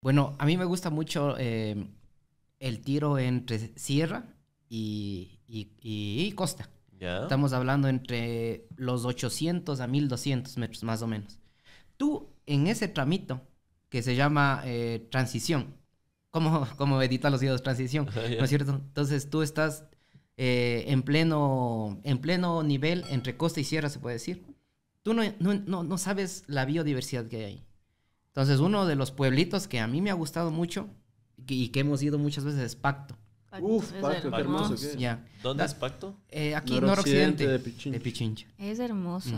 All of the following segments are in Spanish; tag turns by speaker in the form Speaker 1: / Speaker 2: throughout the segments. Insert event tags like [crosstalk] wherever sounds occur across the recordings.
Speaker 1: Bueno, a mí me gusta mucho eh, el tiro entre Sierra y, Costa. Estamos hablando entre los 800 a 1200 metros más o menos. Tú, en ese tramito que se llama eh, transición, como, como edita los videos, transición, [laughs] ¿no es cierto? Entonces tú estás eh, en, pleno, en pleno nivel entre costa y sierra, se puede decir. Tú no, no, no, no sabes la biodiversidad que hay ahí. Entonces, uno de los pueblitos que a mí me ha gustado mucho y que hemos ido muchas veces es Pacto.
Speaker 2: Uf, Pacto, hermoso. Que
Speaker 1: ¿Dónde es Pacto?
Speaker 2: Eh, aquí, noroccidente,
Speaker 1: noroccidente de, Pichincha.
Speaker 2: Es hermoso.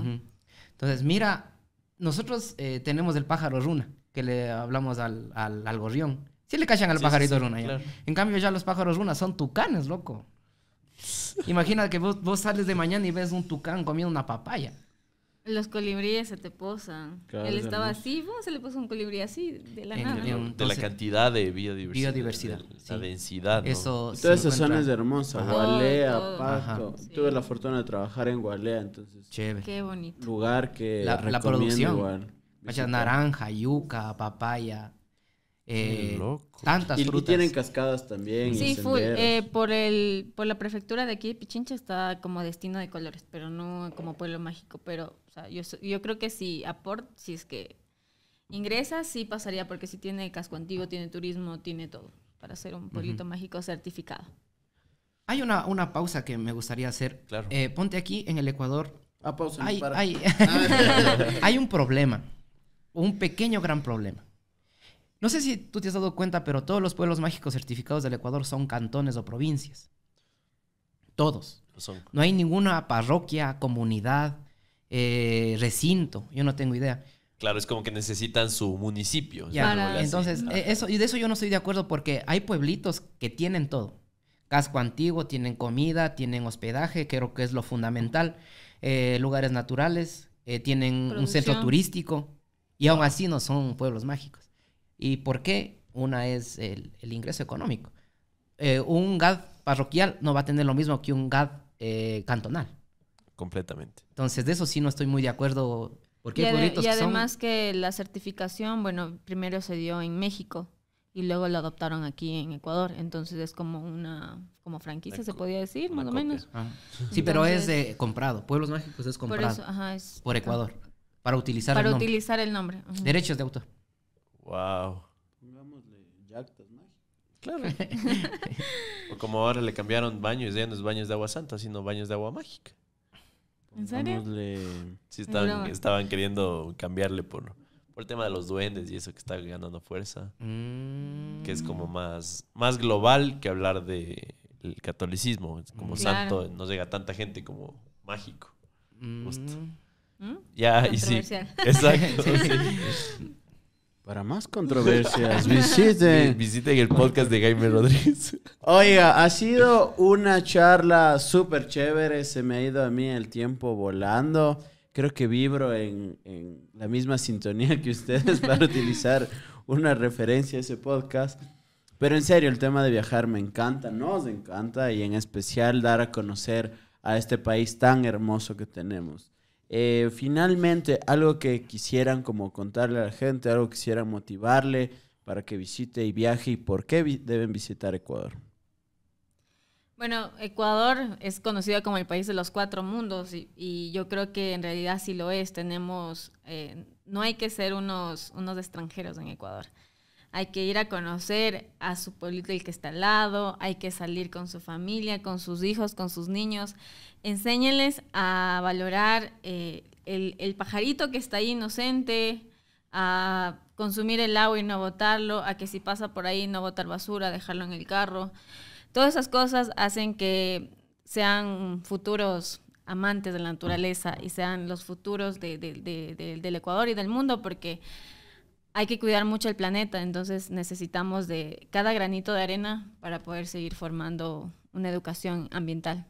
Speaker 1: Entonces, mira, nosotros eh, tenemos el pájaro runa, que le hablamos al, gorrión. Sí le cachan al pajarito runa. En cambio, ya los pájaros runa son tucanes, loco. Imagina que vos, vos, sales de mañana y ves un tucán comiendo una papaya.
Speaker 2: Los colibríes se te posan. Él estaba así, se le puso un colibrí así de la nada? de
Speaker 3: la
Speaker 4: cantidad de biodiversidad. Biodiversidad. la densidad. ¿no? Eso Toda esa zona es hermosa.
Speaker 3: Gualea, Tuve la fortuna de trabajar en Gualea, entonces. Chévere. Qué bonito. Lugar que. La, la producción.
Speaker 1: naranja, yuca, papaya.
Speaker 3: Eh, tantas y, frutas. Y tienen cascadas también. Sí, eh,
Speaker 2: por, el, por la prefectura de aquí de Pichincha está como destino de colores, pero no como pueblo mágico. Pero yo, creo que si aport, si es que ingresa, sí pasaría, porque si tiene casco antiguo, tiene turismo, tiene todo para ser un pueblito mágico certificado. Hay una,
Speaker 1: una pausa que me gustaría hacer. Eh, ponte aquí en el Ecuador. hay, ah, [laughs] [laughs] hay un problema, un pequeño gran problema no sé si tú te has dado cuenta, pero todos los pueblos mágicos certificados del Ecuador son cantones o provincias. Todos. No hay ninguna parroquia, comunidad, eh, recinto. Yo no tengo idea.
Speaker 4: Claro, es como que necesitan su municipio. Ya, entonces, eh,
Speaker 1: eso, y de eso yo no estoy de acuerdo porque hay pueblitos que tienen todo. Casco antiguo, tienen comida, tienen hospedaje, creo que es lo fundamental. Eh, lugares naturales, tienen un centro turístico y aún así no son pueblos mágicos. ¿Y por qué? Una es el, ingreso económico. Eh, un GAD parroquial no va a tener lo mismo que un GAD eh, cantonal.
Speaker 4: Completamente.
Speaker 1: Entonces, de eso sí no estoy muy de acuerdo. Porque y, y además
Speaker 2: que, la certificación, bueno, primero se dio en México y luego lo adoptaron aquí en Ecuador. Entonces es como una como franquicia, se podía decir, más o menos. Ah. Sí, pero es de
Speaker 1: comprado. Pueblos Mágicos es comprado por, Ecuador.
Speaker 2: Para utilizar el nombre. Para utilizar el nombre. Derechos
Speaker 1: de autor. Wow. Pongámosle
Speaker 3: yactas mágicas. Claro. [laughs]
Speaker 4: o como ahora le cambiaron baños, ya no es baños de agua santa, sino baños de agua mágica. ¿En serio? Sí, estaban, queriendo cambiarle por, por el tema de los duendes y eso que está ganando fuerza. Mm. Que es como más, más global que hablar de el catolicismo. Como mm. santo no llega tanta gente como mágico. Mm. Ya, y sí. Exacto. [laughs]
Speaker 3: Para más controversias, [laughs] visiten.
Speaker 4: visiten el podcast de Jaime Rodríguez.
Speaker 3: [laughs] Oiga, ha sido una charla súper chévere. Se me ha ido a mí el tiempo volando. Creo que vibro en, en la misma sintonía que ustedes [laughs] para utilizar una referencia a ese podcast. Pero en serio, el tema de viajar me encanta, nos encanta y en especial dar a conocer a este país tan hermoso que tenemos. Eh, finalmente, algo que quisieran como contarle a la gente, algo que quisieran motivarle para que visite y viaje y por qué deben visitar Ecuador.
Speaker 2: Bueno, Ecuador es conocido como el país de los cuatro mundos y, yo creo que en realidad sí lo es. Tenemos, eh, no hay que ser unos, unos extranjeros en Ecuador hay que ir a conocer a su pueblito el que está al lado, hay que salir con su familia, con sus hijos, con sus niños. Enséñenles a valorar eh, el, pajarito que está ahí inocente, a consumir el agua y no botarlo, a que si pasa por ahí no botar basura, dejarlo en el carro. Todas esas cosas hacen que sean futuros amantes de la naturaleza y sean los futuros del Ecuador y del mundo porque hay que cuidar mucho el planeta, entonces necesitamos de cada granito de arena para poder seguir formando una educación ambiental.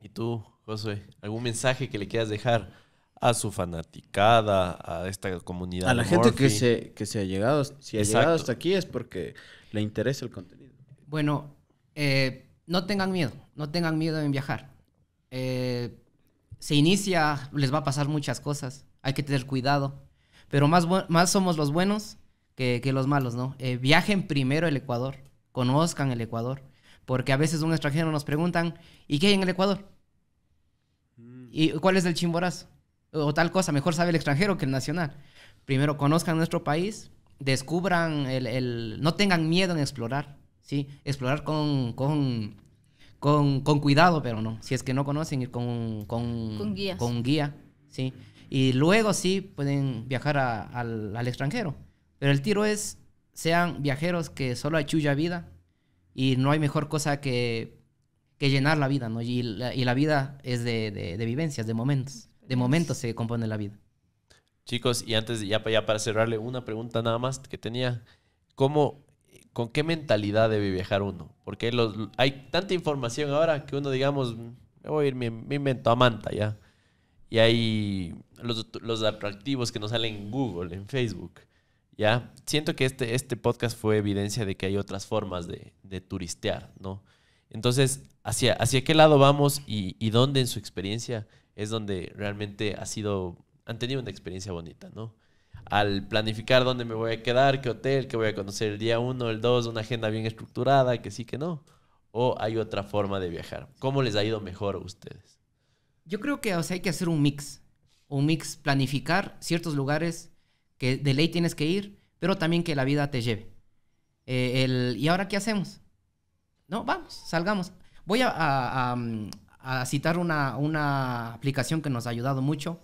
Speaker 4: ¿Y tú, José, algún mensaje que le quieras dejar a su fanaticada, a esta comunidad? A la gente que
Speaker 3: se, que se ha llegado, si ha llegado hasta aquí es porque le interesa el contenido.
Speaker 1: Bueno, eh, no tengan miedo, no tengan miedo en viajar. Eh, se inicia, les va a pasar muchas cosas, hay que tener cuidado pero más, más somos los buenos que, los malos, ¿no? Eh, viajen primero al Ecuador, conozcan el Ecuador, porque a veces un extranjero nos preguntan, ¿y qué hay en el Ecuador? Mm. ¿Y cuál es el chimborazo? O tal cosa, mejor sabe el extranjero que el nacional. Primero conozcan nuestro país, descubran el, no tengan miedo en explorar, ¿sí? Explorar con, con, cuidado, pero no. Si es que no conocen, ir con, con, con guía, ¿sí? y luego sí pueden viajar al, extranjero. Pero el tiro es, sean viajeros que solo hay suya vida y no hay mejor cosa que, llenar la vida, ¿no? Y la, vida es de, vivencias, de momentos. De momentos se compone la vida.
Speaker 4: Chicos, y antes, ya, para cerrarle, una pregunta nada más que tenía. ¿Cómo, con qué mentalidad debe viajar uno? Porque los, hay tanta información ahora que uno, digamos, mm, me voy a ir, me invento a Manta, ¿ya? Y hay los, atractivos que nos salen en Google, en Facebook. ¿ya? Siento que este, este podcast fue evidencia de que hay otras formas de, turistear, ¿no? Entonces, hacia, hacia qué lado vamos y, dónde en su experiencia es donde realmente ha sido, han tenido una experiencia bonita, ¿no? Al planificar dónde me voy a quedar, qué hotel, qué voy a conocer el día uno, el dos, una agenda bien estructurada, que sí, que no. O hay otra forma de viajar. ¿Cómo les ha ido mejor a ustedes?
Speaker 1: Yo creo que hay que hacer un mix. Un mix, planificar ciertos lugares que de ley tienes que ir, pero también que la vida te lleve. Eh, ¿Y ahora qué hacemos? No, vamos, salgamos. Voy a, citar una, aplicación que nos ha ayudado mucho,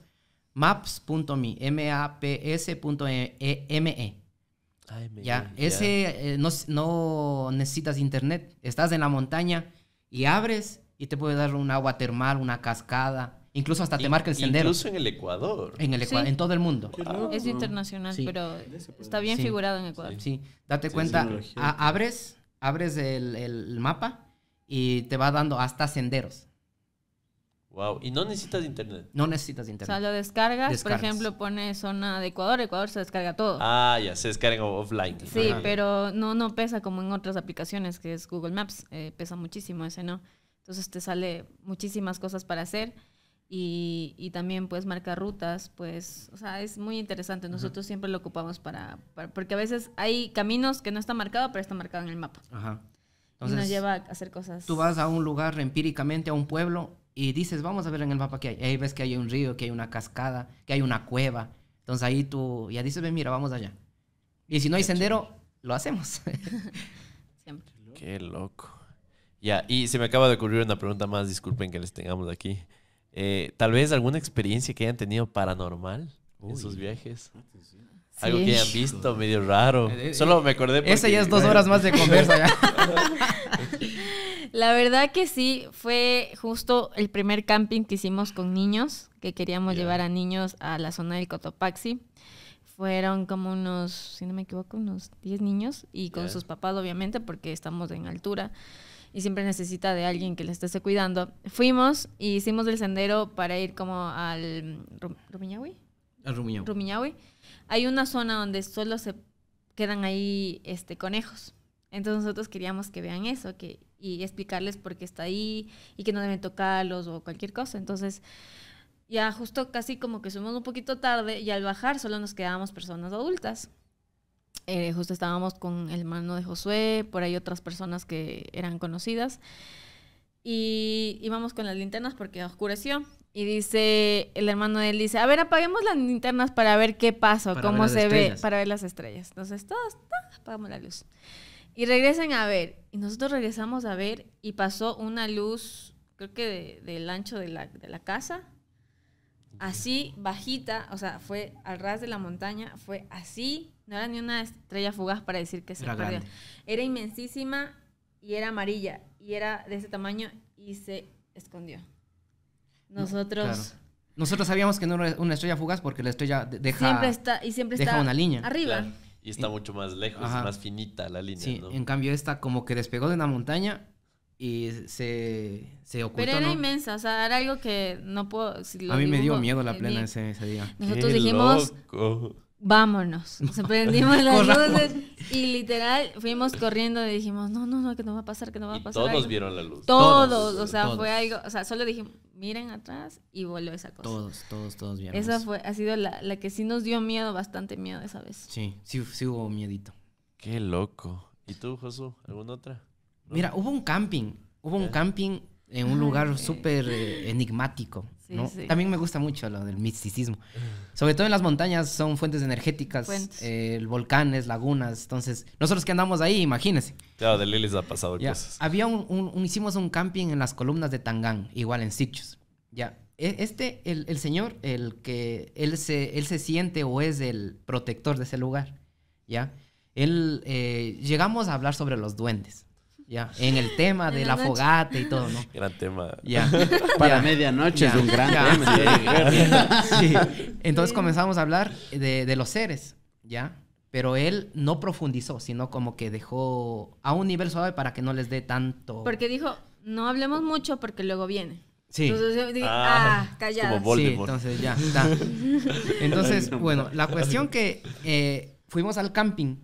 Speaker 1: maps.me, M-A-P-S.me. E e. Ya, ese eh, no necesitas internet, estás en la montaña y abres y te puede dar un agua termal, una cascada. Incluso hasta te marca el sendero. Incluso
Speaker 4: en el Ecuador.
Speaker 1: En el Ecuador, en todo el mundo. es internacional, pero
Speaker 2: está bien figurado en Ecuador.
Speaker 1: Sí, date cuenta, abres, abres el, mapa y te va dando hasta senderos.
Speaker 4: Wow, y no necesitas internet. No necesitas internet. O sea,
Speaker 2: lo descargas, por ejemplo, pone zona de Ecuador, Ecuador se descarga todo.
Speaker 4: Ah, ya, se descarga offline. Sí,
Speaker 2: pero no, no pesa como en otras aplicaciones que es Google Maps, eh, pesa muchísimo ese, ¿no? Entonces te sale muchísimas cosas para hacer y, y también puedes marcar rutas, pues, o sea, es muy interesante. Nosotros siempre lo ocupamos para, porque a veces hay caminos que no están marcados, pero están marcados en el mapa.
Speaker 1: Ajá. Entonces, y nos lleva
Speaker 2: a hacer cosas.
Speaker 1: Tú vas a un lugar empíricamente, a un pueblo, y dices, vamos a ver en el mapa qué hay. Ahí ves que hay un río, que hay una cascada, que hay una cueva. Entonces ahí tú ya dices, mira, vamos allá. Y si no hay sendero, lo hacemos. [laughs] Siempre. Qué loco.
Speaker 4: Ya, y se me acaba de ocurrir una pregunta más, disculpen que les tengamos aquí. Eh, tal vez alguna experiencia que hayan tenido paranormal en sus viajes. Algo que hayan visto medio raro. Eh, eh, Solo me acordé. Esa ya es dos horas más de [laughs] conversa.
Speaker 2: La verdad que sí, fue justo el primer camping que hicimos con niños, que queríamos llevar a niños a la zona del Cotopaxi. Fueron como unos, si no me equivoco, unos 10 niños y con sus papás obviamente porque estamos en altura y siempre necesita de alguien que le esté cuidando. Fuimos y hicimos el sendero para ir como al Rumiñahui.
Speaker 1: Al Rumiñahui.
Speaker 2: Hay una zona donde solo se quedan ahí este, conejos. Entonces nosotros queríamos que vean eso que, y explicarles por qué está ahí y que no deben tocarlos o cualquier cosa. Entonces ya justo casi como que subimos un poquito tarde y al bajar solo nos quedábamos personas adultas. Eh, justo estábamos con el hermano de Josué, por ahí otras personas que eran conocidas. Y íbamos con las linternas porque oscureció. Y dice, el hermano de él dice, a ver, apaguemos las linternas para ver qué pasó cómo se ve, para ver las estrellas. Entonces, todos, apagamos la luz. Y regresen a ver. Y nosotros regresamos a ver y pasó una luz, creo que del ancho de la, de la casa, así, bajita, o sea, fue al ras de la montaña, fue así, no era ni una estrella fugaz para decir que se era Era inmensísima y era amarilla y era de ese tamaño y se escondió. Nosotros...
Speaker 1: Nosotros sabíamos que no era una estrella fugaz porque la estrella deja, siempre está, y siempre una línea. Arriba. Y está mucho más lejos, más finita la línea. Sí, en cambio esta como que despegó de una montaña y se, se ocultó. Pero era
Speaker 2: inmensa, o sea, era algo que no puedo... a mí me dio miedo la eh, plena ese, día. Nosotros dijimos, vámonos. Nos [laughs] prendimos las luces y literal fuimos corriendo y dijimos, no, no, no, que no va a pasar, que no va a pasar. Y todos vieron la luz. Todos, o sea, fue algo, o sea, solo dijimos, miren atrás y voló esa cosa. Todos,
Speaker 1: todos, todos vieron. Esa
Speaker 2: fue, ha sido la, la que sí nos dio miedo, bastante miedo esa vez.
Speaker 1: Sí, sí, sí hubo miedito. Qué loco.
Speaker 4: ¿Y tú, Josu? ¿Alguna otra?
Speaker 1: Mira, hubo un camping, hubo un camping en un ah, lugar súper eh, enigmático. ¿no? También me gusta mucho lo del misticismo. [laughs] Sobre todo en las montañas son fuentes energéticas, eh, volcanes, lagunas. Entonces, nosotros que andamos ahí, imagínense. Claro, de Lilis ha pasado ya. Había un, hicimos un camping en las columnas de Tangán, igual en sitios. Ya. E, este, el, señor, el que él se, él se siente o es el protector de ese lugar, ¿ya? Él, eh, llegamos a hablar sobre los duendes. Ya, en el tema de la, fogata y todo, ¿no? [laughs] Gran tema. [laughs] Ya. Para medianoche es un gran tema. [laughs] Entonces comenzamos a hablar de, de, los seres, ¿ya? Pero él no profundizó, sino como que dejó a un nivel suave para que no les dé tanto. Porque
Speaker 2: dijo, no hablemos mucho porque luego viene. Sí. Entonces dije, ah, ah callado.
Speaker 1: sí, entonces ya, está. Entonces, bueno, la cuestión que eh, fuimos al camping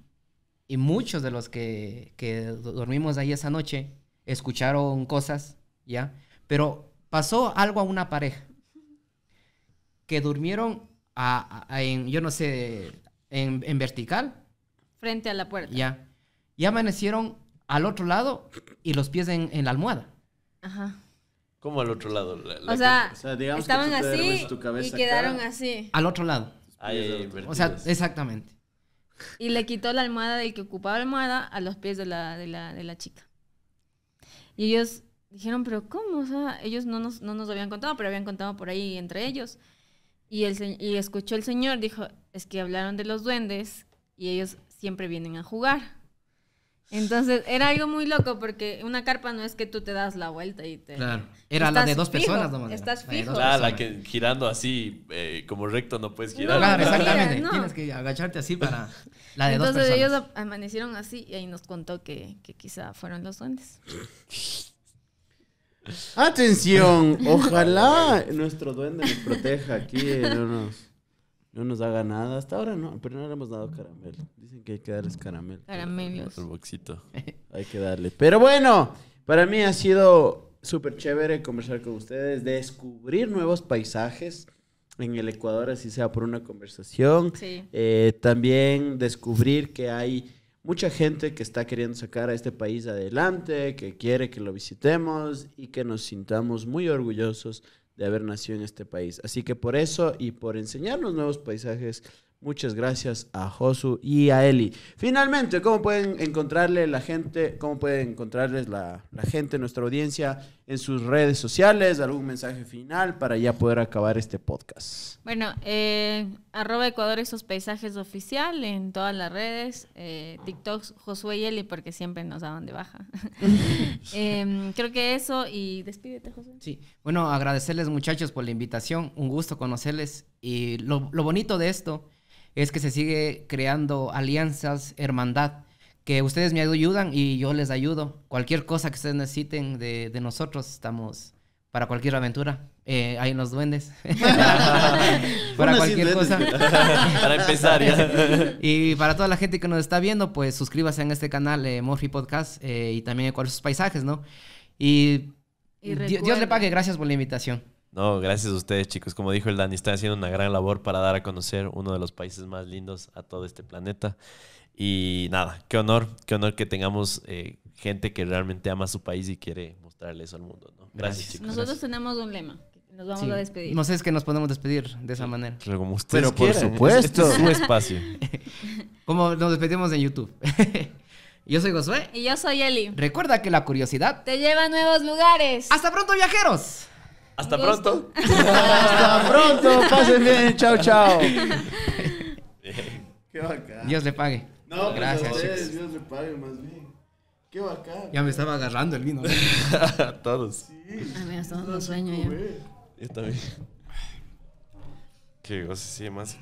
Speaker 1: y muchos de los que, dormimos ahí esa noche escucharon cosas, ¿ya? Pero pasó algo a una pareja que durmieron yo no sé, en, vertical.
Speaker 2: Frente a la puerta.
Speaker 1: Ya. Y amanecieron al otro lado y los pies en, la almohada.
Speaker 2: Ajá.
Speaker 4: ¿Cómo al otro lado? o,
Speaker 2: sea, estaban así y quedaron así.
Speaker 1: Al otro lado. o sea, exactamente.
Speaker 2: Y le quitó la almohada del que ocupaba la almohada a los pies de la, de la, chica. Y ellos dijeron, pero ¿cómo? sea, ellos no nos, no habían contado, pero habían contado por ahí entre ellos. Y, el, y escuchó el señor, dijo, es que hablaron de los duendes y ellos siempre vienen a jugar. Entonces era algo muy loco porque una carpa no es que tú te das la vuelta y te. Claro. Era la de dos personas nomás. Estás fijo. Ah, la, la
Speaker 4: que girando así, eh, como recto, no puedes girar. claro, exactamente. Tienes
Speaker 1: que agacharte así para la de dos
Speaker 2: personas. Entonces ellos amanecieron así y ahí nos contó que, que quizá fueron los duendes.
Speaker 3: Atención, [laughs] ojalá nuestro duende nos proteja aquí en unos no nos haga nada. Hasta ahora no, pero no le hemos dado caramelo. Dicen que hay que darles caramelo. Caramelos. El boxito. [laughs] hay que darle. Pero bueno, para mí ha sido súper chévere conversar con ustedes, descubrir nuevos paisajes en el Ecuador, así sea por una conversación. Eh, también descubrir que hay mucha gente que está queriendo sacar a este país adelante, que quiere que lo visitemos y que nos sintamos muy orgullosos de haber nacido en este país. Así que por eso y por enseñarnos nuevos paisajes Muchas gracias a Josu y a Eli. Finalmente, ¿cómo pueden encontrarle la gente, cómo pueden encontrarles la, gente, nuestra audiencia, en sus redes sociales? ¿Algún mensaje final para ya poder acabar este podcast?
Speaker 2: Bueno, eh, arroba Ecuador esos paisajes oficial en todas las redes. Eh, TikTok Josué y Eli porque siempre nos daban de baja. [laughs] Em, creo que eso y despídete, Josué. Sí,
Speaker 1: bueno, agradecerles muchachos por la invitación. Un gusto conocerles. Y lo, lo bonito de esto es que se sigue creando alianzas, hermandad, que ustedes me ayudan y yo les ayudo. Cualquier cosa que ustedes necesiten de, nosotros, estamos para cualquier aventura. Eh, ahí los duendes. [laughs] para cualquier cosa. [laughs] para empezar ya. y para toda la gente que nos está viendo, pues suscríbase en este canal eh, Morphy Podcast eh, y también en sus paisajes, ¿no? y Dios le pague, gracias por la invitación.
Speaker 4: No, gracias a ustedes, chicos. Como dijo el Dani, están haciendo una gran labor para dar a conocer uno de los países más lindos a todo este planeta. Y nada, qué honor, qué honor que tengamos eh, gente que realmente ama su país y quiere mostrarle eso al mundo.
Speaker 1: Gracias,
Speaker 2: chicos. Nosotros tenemos un lema. Nos vamos a despedir. No sé, es que
Speaker 1: nos podemos despedir de esa manera. Pero por supuesto. es su espacio. [laughs] como nos despedimos en YouTube. [laughs] Yo soy Josué.
Speaker 2: Y yo soy Eli.
Speaker 1: Recuerda que la curiosidad
Speaker 2: te lleva a nuevos lugares. ¡Hasta pronto, viajeros!
Speaker 1: Hasta pronto. [laughs]
Speaker 3: Hasta pronto. Pasen bien. Chao, chao. [laughs] Qué bacán. Dios le pague. No, pues, gracias. Dios le pague más bien. Qué bacán.
Speaker 1: Ya me estaba agarrando el vino. A [laughs] todos. Sí.
Speaker 2: Ah, a mí todos los sueños ya.
Speaker 1: Yo también.
Speaker 4: Qué gozo, sí, más.